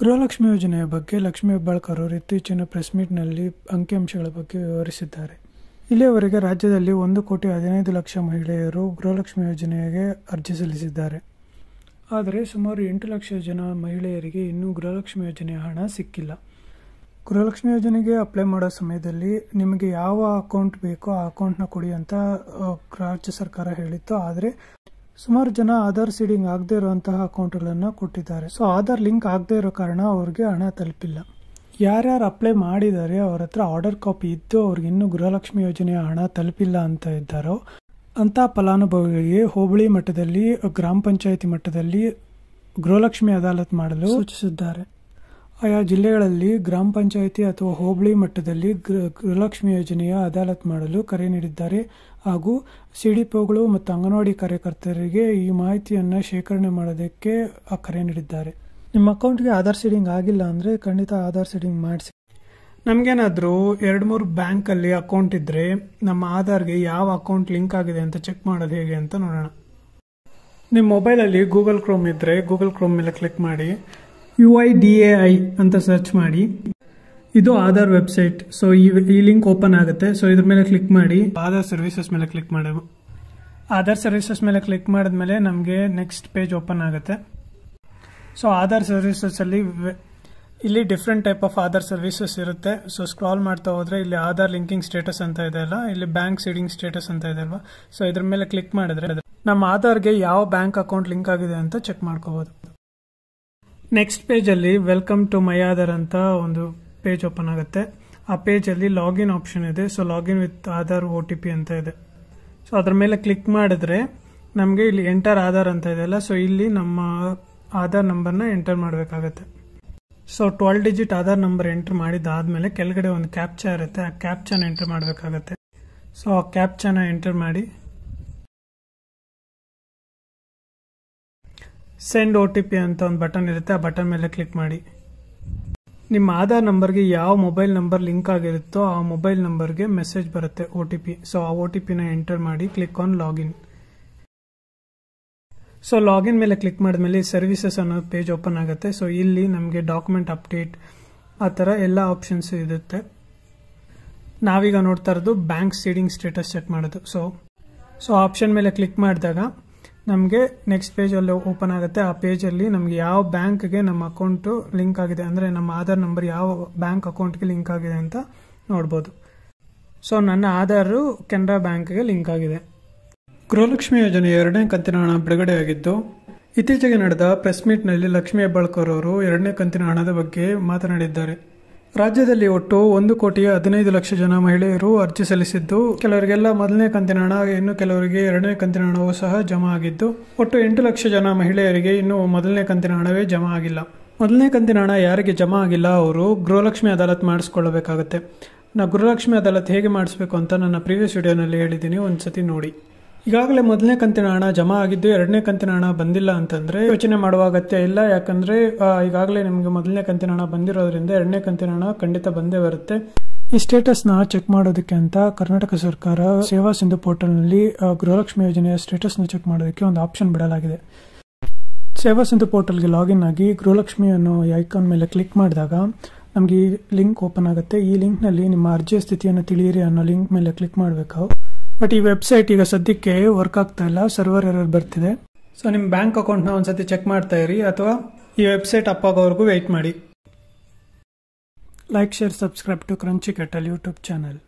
ಗೃಹಲಕ್ಷ್ಮಿ ಯೋಜನೆಯ ಬಗ್ಗೆ ಲಕ್ಷ್ಮೀ ಹೆಬ್ಬಾಳ್ಕರ್ ಅವರು ಇತ್ತೀಚಿನ ಪ್ರೆಸ್ ಮೀಟ್ನಲ್ಲಿ ಅಂಕಿಅಂಶಗಳ ಬಗ್ಗೆ ವಿವರಿಸಿದ್ದಾರೆ ಇಲ್ಲಿಯವರೆಗೆ ರಾಜ್ಯದಲ್ಲಿ ಒಂದು ಕೋಟಿ ಹದಿನೈದು ಲಕ್ಷ ಮಹಿಳೆಯರು ಗೃಹಲಕ್ಷ್ಮಿ ಯೋಜನೆಗೆ ಅರ್ಜಿ ಸಲ್ಲಿಸಿದ್ದಾರೆ ಆದರೆ ಸುಮಾರು ಎಂಟು ಲಕ್ಷ ಜನ ಮಹಿಳೆಯರಿಗೆ ಇನ್ನೂ ಗೃಹಲಕ್ಷ್ಮಿ ಯೋಜನೆಯ ಹಣ ಸಿಕ್ಕಿಲ್ಲ ಗೃಹಲಕ್ಷ್ಮಿ ಯೋಜನೆಗೆ ಅಪ್ಲೈ ಮಾಡೋ ಸಮಯದಲ್ಲಿ ನಿಮಗೆ ಯಾವ ಅಕೌಂಟ್ ಬೇಕೋ ಆ ಅಕೌಂಟ್ನ ಕೊಡಿ ಅಂತ ರಾಜ್ಯ ಸರ್ಕಾರ ಹೇಳಿತ್ತು ಆದರೆ ಸುಮಾರು ಜನ ಆಧಾರ್ ಸೀಡಿಂಗ್ ಆಗದೆ ಇರುವಂತಹ ಅಕೌಂಟ್ಗಳನ್ನು ಕೊಟ್ಟಿದ್ದಾರೆ ಸೊ ಆಧಾರ್ ಲಿಂಕ್ ಆಗದೆ ಇರೋ ಕಾರಣ ಅವ್ರಿಗೆ ಹಣ ತಲುಪಿಲ್ಲ ಯಾರ್ಯಾರು ಅಪ್ಲೈ ಮಾಡಿದ್ದಾರೆ ಅವ್ರ ಹತ್ರ ಆರ್ಡರ್ ಕಾಪಿ ಇದ್ದು ಅವ್ರಿಗೆ ಇನ್ನೂ ಗೃಹಲಕ್ಷ್ಮಿ ಯೋಜನೆಯ ಹಣ ತಲುಪಿಲ್ಲ ಅಂತ ಇದ್ದಾರೋ ಅಂಥ ಫಲಾನುಭವಿಗಳಿಗೆ ಹೋಬಳಿ ಮಟ್ಟದಲ್ಲಿ ಗ್ರಾಮ ಪಂಚಾಯಿತಿ ಮಟ್ಟದಲ್ಲಿ ಗೃಹಲಕ್ಷ್ಮಿ ಅದಾಲತ್ ಮಾಡಲು ಸೂಚಿಸಿದ್ದಾರೆ ಆಯಾ ಜಿಲ್ಲೆಗಳಲ್ಲಿ ಗ್ರಾಮ ಪಂಚಾಯಿತಿ ಅಥವಾ ಹೋಬಳಿ ಮಟ್ಟದಲ್ಲಿ ಗೃಹಲಕ್ಷ್ಮಿ ಯೋಜನೆಯ ಅದಾಲತ್ ಮಾಡಲು ಕರೆ ನೀಡಿದ್ದಾರೆ ಹಾಗೂ ಸಿ ಮತ್ತು ಅಂಗನವಾಡಿ ಕಾರ್ಯಕರ್ತರಿಗೆ ಈ ಮಾಹಿತಿಯನ್ನು ಶೇಖರಣೆ ಮಾಡೋದಕ್ಕೆ ಕರೆ ನೀಡಿದ್ದಾರೆ ನಿಮ್ಮ ಅಕೌಂಟ್ಗೆ ಆಧಾರ್ ಸೀಡಿಂಗ್ ಆಗಿಲ್ಲ ಅಂದರೆ ಖಂಡಿತ ಆಧಾರ್ ಸೀಡಿಂಗ್ ಮಾಡಿಸಿ ನಮಗೇನಾದರೂ ಎರಡು ಮೂರು ಬ್ಯಾಂಕಲ್ಲಿ ಅಕೌಂಟ್ ಇದ್ದರೆ ನಮ್ಮ ಆಧಾರ್ಗೆ ಯಾವ ಅಕೌಂಟ್ ಲಿಂಕ್ ಆಗಿದೆ ಅಂತ ಚೆಕ್ ಮಾಡೋದು ಹೇಗೆ ಅಂತ ನೋಡೋಣ ನಿಮ್ಮ ಮೊಬೈಲಲ್ಲಿ ಗೂಗಲ್ ಕ್ರೋಮ್ ಇದ್ದರೆ ಗೂಗಲ್ ಕ್ರೋಮ್ ಮೇಲೆ ಕ್ಲಿಕ್ ಮಾಡಿ U I D A I ಅಂತ ಸರ್ಚ್ ಮಾಡಿ ಇದು ಆಧಾರ್ ವೆಬ್ಸೈಟ್ ಸೊ ಈ ಲಿಂಕ್ ಓಪನ್ ಆಗುತ್ತೆ ಸೊ ಇದ್ರ ಮೇಲೆ ಕ್ಲಿಕ್ ಮಾಡಿ ಆಧಾರ್ ಸರ್ವಿಸಸ್ ಮೇಲೆ ಕ್ಲಿಕ್ ಮಾಡೋದು ಆಧಾರ್ ಸರ್ವಿಸಸ್ ಮೇಲೆ ಕ್ಲಿಕ್ ಮಾಡಿದ್ಮೇಲೆ ನಮಗೆ ನೆಕ್ಸ್ಟ್ ಪೇಜ್ ಓಪನ್ ಆಗುತ್ತೆ ಸೊ ಆಧಾರ್ ಸರ್ವಿಸಸ್ ಅಲ್ಲಿ ಇಲ್ಲಿ different type of Aadhaar services ಇರುತ್ತೆ ಸೊ ಸ್ಕ್ರಾಲ್ ಮಾಡ್ತಾ ಹೋದ್ರೆ ಇಲ್ಲಿ ಆಧಾರ್ ಲಿಂಕಿಂಗ್ ಸ್ಟೇಟಸ್ ಅಂತ ಇದೆ ಅಲ್ಲ ಇಲ್ಲಿ ಬ್ಯಾಂಕ್ ಸೀಡಿಂಗ್ ಸ್ಟೇಟಸ್ ಅಂತ ಇದೆ ಅಲ್ವಾ ಸೊ ಇದ್ರ ಮೇಲೆ ಕ್ಲಿಕ್ ಮಾಡಿದ್ರೆ ನಮ್ಮ ಆಧಾರ್ಗೆ ಯಾವ ಬ್ಯಾಂಕ್ ಅಕೌಂಟ್ ಲಿಂಕ್ ಆಗಿದೆ ಅಂತ ಚೆಕ್ ಮಾಡ್ಕೋಬಹುದು ನೆಕ್ಸ್ಟ್ ಪೇಜಲ್ಲಿ ವೆಲ್ಕಮ್ ಟು ಮೈ ಆಧಾರ್ ಅಂತ ಒಂದು ಪೇಜ್ ಓಪನ್ ಆಗುತ್ತೆ ಆ ಪೇಜಲ್ಲಿ ಲಾಗಿನ್ ಆಪ್ಷನ್ ಇದೆ so login with Aadhaar O T P ಅಂತ ಇದೆ ಸೊ ಅದ್ರ ಮೇಲೆ ಕ್ಲಿಕ್ ಮಾಡಿದ್ರೆ ನಮಗೆ ಇಲ್ಲಿ ಎಂಟರ್ ಆಧಾರ್ ಅಂತ ಇದೆಯಲ್ಲ ಸೊ ಇಲ್ಲಿ ನಮ್ಮ ಆಧಾರ್ ನಂಬರ್ನ ಎಂಟರ್ ಮಾಡಬೇಕಾಗತ್ತೆ so twelve digit Aadhaar number enter ಆದ್ಮೇಲೆ ಕೆಳಗಡೆ ಒಂದು ಕ್ಯಾಪ್ಚಾ ಇರುತ್ತೆ ಆ ಕ್ಯಾಪ್ಚಾನ ಎಂಟರ್ ಮಾಡಬೇಕಾಗತ್ತೆ ಸೊ ಆ ನ ಎಂಟರ್ ಮಾಡಿ ಸೆಂಡ್ ಒ ಟಿ ಪಿ ಅಂತ ಒಂದು ಬಟನ್ ಇರುತ್ತೆ ಆ ಬಟನ್ ಮೇಲೆ ಕ್ಲಿಕ್ ಮಾಡಿ ನಿಮ್ಮ ಆಧಾರ್ ನಂಬರ್ಗೆ ಯಾವ ಮೊಬೈಲ್ ನಂಬರ್ ಲಿಂಕ್ ಆಗಿರುತ್ತೋ ಆ ಮೊಬೈಲ್ ನಂಬರ್ಗೆ ಮೆಸೇಜ್ ಬರುತ್ತೆ ಒ ಟಿ ಪಿ ಸೊ ಆ ಒ ಟಿ ಪಿನ ಎಂಟರ್ ಮಾಡಿ click on login so login ಮೇಲೆ ಕ್ಲಿಕ್ ಮಾಡಿದ್ಮೇಲೆ ಸರ್ವಿಸಸ್ ಅನ್ನೋ ಪೇಜ್ ಓಪನ್ ಆಗುತ್ತೆ ಸೊ ಇಲ್ಲಿ ನಮಗೆ ಡಾಕ್ಯುಮೆಂಟ್ ಅಪ್ಡೇಟ್ ಆ ಥರ ಎಲ್ಲ ಆಪ್ಷನ್ಸ್ ಇರುತ್ತೆ ನಾವೀಗ ನೋಡ್ತಾ ಇರೋದು ಬ್ಯಾಂಕ್ ಸೀಡಿಂಗ್ ಸ್ಟೇಟಸ್ ಚೆಕ್ ಮಾಡೋದು ಸೊ ಸೊ ಆಪ್ಷನ್ ಮೇಲೆ ಕ್ಲಿಕ್ ಮಾಡಿದಾಗ ನಮಗೆ ನೆಕ್ಸ್ಟ್ ಪೇಜಲ್ಲಿ ಓಪನ್ ಆಗುತ್ತೆ ಆ ಪೇಜಲ್ಲಿ ನಮಗೆ ಯಾವ ಬ್ಯಾಂಕ್ಗೆ ನಮ್ಮ ಅಕೌಂಟು ಲಿಂಕ್ ಆಗಿದೆ ಅಂದರೆ ನಮ್ಮ ಆಧಾರ್ ನಂಬರ್ ಯಾವ ಬ್ಯಾಂಕ್ ಅಕೌಂಟ್ಗೆ ಲಿಂಕ್ ಆಗಿದೆ ಅಂತ ನೋಡ್ಬೋದು ಸೊ ನನ್ನ ಆಧಾರು ಕೆನರಾ ಬ್ಯಾಂಕ್ಗೆ ಲಿಂಕ್ ಆಗಿದೆ ಗೃಹಲಕ್ಷ್ಮಿ ಯೋಜನೆ ಎರಡನೇ ಕಂತಿನ ಹಣ ಬಿಡುಗಡೆಯಾಗಿದ್ದು ಇತ್ತೀಚೆಗೆ ನಡೆದ ಪ್ರೆಸ್ ಮೀಟ್ನಲ್ಲಿ ಲಕ್ಷ್ಮೀ ಹೆಬ್ಬಾಳ್ಕರ್ ಅವರು ಎರಡನೇ ಕಂತಿನ ಹಣದ ಬಗ್ಗೆ ಮಾತನಾಡಿದ್ದಾರೆ ರಾಜ್ಯದಲ್ಲಿ ಒಟ್ಟು ಒಂದು ಕೋಟಿಯ ಹದಿನೈದು ಲಕ್ಷ ಜನ ಮಹಿಳೆಯರು ಅರ್ಜಿ ಸಲ್ಲಿಸಿದ್ದು ಕೆಲವರಿಗೆಲ್ಲ ಮೊದಲನೇ ಕಂತಿನ ಹಣ ಇನ್ನು ಕೆಲವರಿಗೆ ಎರಡನೇ ಕಂತಿನ ಹಣವೂ ಸಹ ಜಮಾ ಆಗಿದ್ದು ಒಟ್ಟು ಎಂಟು ಲಕ್ಷ ಜನ ಮಹಿಳೆಯರಿಗೆ ಇನ್ನು ಮೊದಲನೇ ಕಂತಿನ ಹಣವೇ ಜಮಾ ಆಗಿಲ್ಲ ಮೊದಲನೇ ಕಂತಿನ ಹಣ ಯಾರಿಗೆ ಜಮಾ ಆಗಿಲ್ಲ ಅವರು ಗೃಹಲಕ್ಷ್ಮಿ ಅದಾಲತ್ ಮಾಡಿಸ್ಕೊಳ್ಳಬೇಕಾಗುತ್ತೆ ನಾ ಗೃಹಲಕ್ಷ್ಮಿ ಅದಾಲತ್ ಹೇಗೆ ಮಾಡಿಸ್ಬೇಕು ಅಂತ ನನ್ನ ಪ್ರೀವಿಯಸ್ ವಿಡಿಯೋನಲ್ಲಿ ಹೇಳಿದ್ದೀನಿ ಒಂದು ಸತಿ ನೋಡಿ ಈಗಾಗಲೇ ಮೊದಲನೇ ಕಂತಿನ ಹಣ ಜಮಾ ಆಗಿದ್ದು ಎರಡನೇ ಕಂತಿನ ಹಣ ಬಂದಿಲ್ಲ ಅಂತಂದ್ರೆ ಯೋಚನೆ ಮಾಡುವ ಅಗತ್ಯ ಇಲ್ಲ ಯಾಕಂದ್ರೆ ಈಗಾಗಲೇ ನಿಮಗೆ ಮೊದಲನೇ ಕಂತಿನ ಹಣ ಬಂದಿರೋದ್ರಿಂದ ಎರಡನೇ ಕಂತಿನ ಹಣ ಖಂಡಿತ ಬಂದೇ ಬರುತ್ತೆ ಈ ಸ್ಟೇಟಸ್ನ ಚೆಕ್ ಮಾಡೋದಕ್ಕೆ ಅಂತ ಕರ್ನಾಟಕ ಸರ್ಕಾರ ಸೇವಾ ಸಿಂಧು ಪೋರ್ಟಲ್ನಲ್ಲಿ ಗೃಹಲಕ್ಷ್ಮಿ ಯೋಜನೆಯ ನ ಚೆಕ್ ಮಾಡೋದಕ್ಕೆ ಒಂದು ಆಪ್ಷನ್ ಬಿಡಲಾಗಿದೆ ಸೇವಾ ಸಿಂಧು ಪೋರ್ಟಲ್ಗೆ ಲಾಗಿನ್ ಆಗಿ ಗೃಹಲಕ್ಷ್ಮಿ ಅನ್ನೋ ಐಕಾನ್ ಮೇಲೆ ಕ್ಲಿಕ್ ಮಾಡಿದಾಗ ನಮಗೆ ಈ ಲಿಂಕ್ ಓಪನ್ ಆಗುತ್ತೆ ಈ ಲಿಂಕ್ನಲ್ಲಿ ನಿಮ್ಮ ಅರ್ಜಿಯ ಸ್ಥಿತಿಯನ್ನು ತಿಳಿಯಿರಿ ಅನ್ನೋ ಲಿಂಕ್ ಮೇಲೆ ಕ್ಲಿಕ್ ಮಾಡಬೇಕು ಬಟ್ ಈ ವೆಬ್ಸೈಟ್ ಈಗ ಸದ್ಯಕ್ಕೆ ವರ್ಕ್ ಆಗ್ತಾ ಇಲ್ಲ ಸರ್ವರ್ ಎರರ್ ಬರ್ತಿದೆ ಸೊ ನಿಮ್ಮ ಬ್ಯಾಂಕ್ ನ ಒಂದ್ಸತಿ ಚೆಕ್ ಮಾಡ್ತಾ ಇರಿ ಅಥವಾ ಈ ವೆಬ್ಸೈಟ್ ಅಪ್ ಆಗೋವರೆಗೂ ವೆಯ್ಟ್ ಮಾಡಿ like share subscribe to Crunchy Kettle YouTube channel